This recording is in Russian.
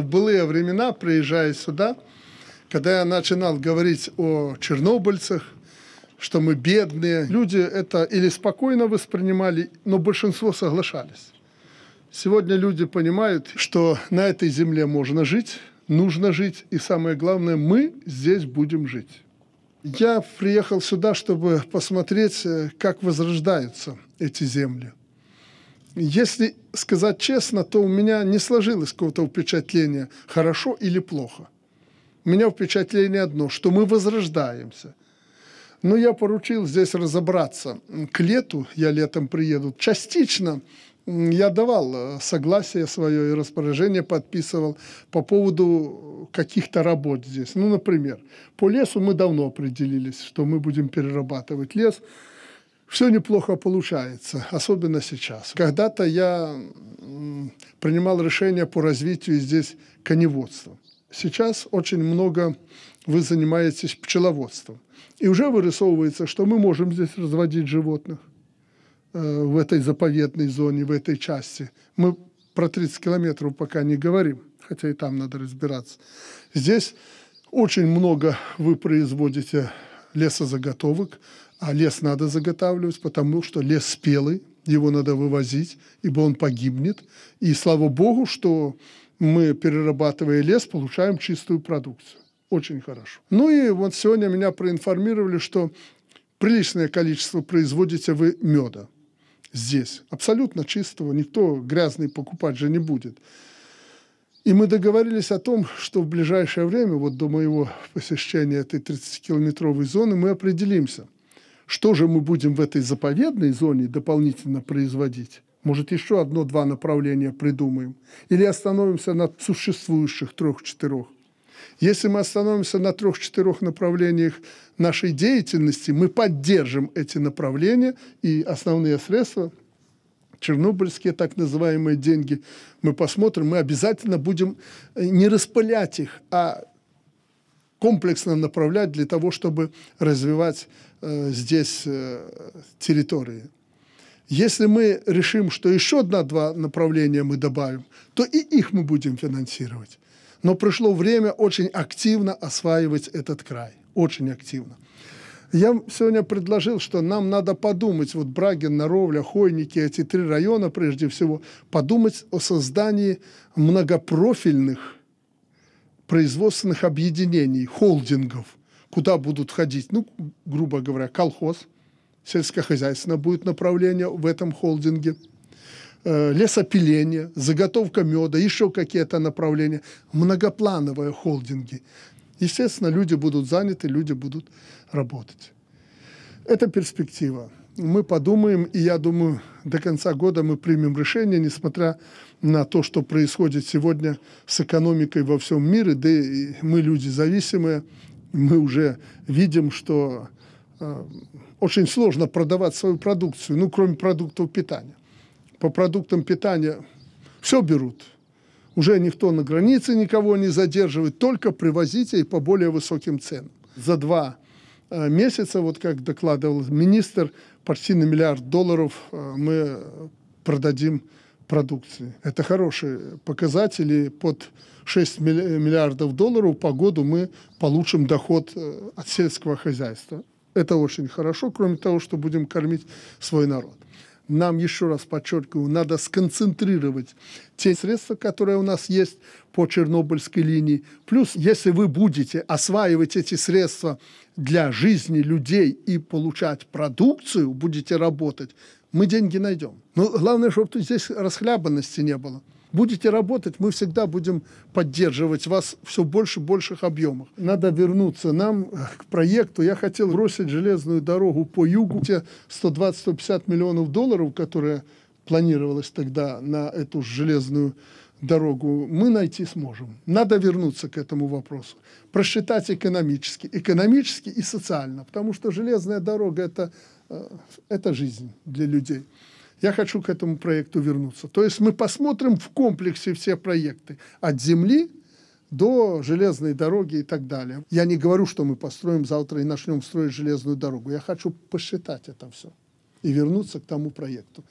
В былые времена, приезжая сюда, когда я начинал говорить о чернобыльцах, что мы бедные, люди это или спокойно воспринимали, но большинство соглашались. Сегодня люди понимают, что на этой земле можно жить, нужно жить, и самое главное, мы здесь будем жить. Я приехал сюда, чтобы посмотреть, э, как возрождаются эти земли. Если сказать честно, то у меня не сложилось какого-то впечатления, хорошо или плохо. У меня впечатление одно, что мы возрождаемся. Но я поручил здесь разобраться. К лету, я летом приеду, частично я давал э, согласие свое и распоряжение подписывал по поводу каких-то работ здесь. Ну, например, по лесу мы давно определились, что мы будем перерабатывать лес – все неплохо получается, особенно сейчас. Когда-то я принимал решения по развитию здесь коневодства. Сейчас очень много вы занимаетесь пчеловодством. И уже вырисовывается, что мы можем здесь разводить животных э, в этой заповедной зоне, в этой части. Мы про 30 километров пока не говорим, хотя и там надо разбираться. Здесь очень много вы производите лесозаготовок, а лес надо заготавливать, потому что лес спелый, его надо вывозить, ибо он погибнет. И слава богу, что мы, перерабатывая лес, получаем чистую продукцию. Очень хорошо. Ну и вот сегодня меня проинформировали, что приличное количество производите вы меда здесь. Абсолютно чистого, никто грязный покупать же не будет. И мы договорились о том, что в ближайшее время, вот до моего посещения этой 30-километровой зоны, мы определимся, что же мы будем в этой заповедной зоне дополнительно производить? Может, еще одно-два направления придумаем? Или остановимся на существующих трех-четырех? Если мы остановимся на трех-четырех направлениях нашей деятельности, мы поддержим эти направления и основные средства, чернобыльские так называемые деньги, мы посмотрим, мы обязательно будем э, не распылять их, а комплексно направлять для того, чтобы развивать э, здесь э, территории. Если мы решим, что еще одна-два направления мы добавим, то и их мы будем финансировать. Но пришло время очень активно осваивать этот край. Очень активно. Я сегодня предложил, что нам надо подумать, вот Брагин, Наровля, Хойники, эти три района прежде всего, подумать о создании многопрофильных производственных объединений, холдингов, куда будут ходить, ну, грубо говоря, колхоз, сельскохозяйственное будет направление в этом холдинге, э, лесопиление, заготовка меда, еще какие-то направления, многоплановые холдинги. Естественно, люди будут заняты, люди будут работать. Это перспектива мы подумаем, и я думаю, до конца года мы примем решение, несмотря на то, что происходит сегодня с экономикой во всем мире, да и мы люди зависимые, мы уже видим, что э, очень сложно продавать свою продукцию, ну, кроме продуктов питания. По продуктам питания все берут. Уже никто на границе никого не задерживает, только привозите и по более высоким ценам. За два э, месяца, вот как докладывал министр, почти на миллиард долларов э, мы продадим продукции. Это хорошие показатели. Под 6 миллиардов долларов по году мы получим доход э, от сельского хозяйства. Это очень хорошо, кроме того, что будем кормить свой народ нам, еще раз подчеркиваю, надо сконцентрировать те средства, которые у нас есть по Чернобыльской линии. Плюс, если вы будете осваивать эти средства для жизни людей и получать продукцию, будете работать, мы деньги найдем. Но главное, чтобы здесь расхлябанности не было будете работать, мы всегда будем поддерживать вас все больше и больших объемах. Надо вернуться нам э, к проекту. Я хотел бросить железную дорогу по югу, те 120-150 миллионов долларов, которые планировалось тогда на эту железную дорогу, мы найти сможем. Надо вернуться к этому вопросу. Просчитать экономически, экономически и социально, потому что железная дорога это, э, – это жизнь для людей. Я хочу к этому проекту вернуться. То есть мы посмотрим в комплексе все проекты от земли до железной дороги и так далее. Я не говорю, что мы построим завтра и начнем строить железную дорогу. Я хочу посчитать это все и вернуться к тому проекту.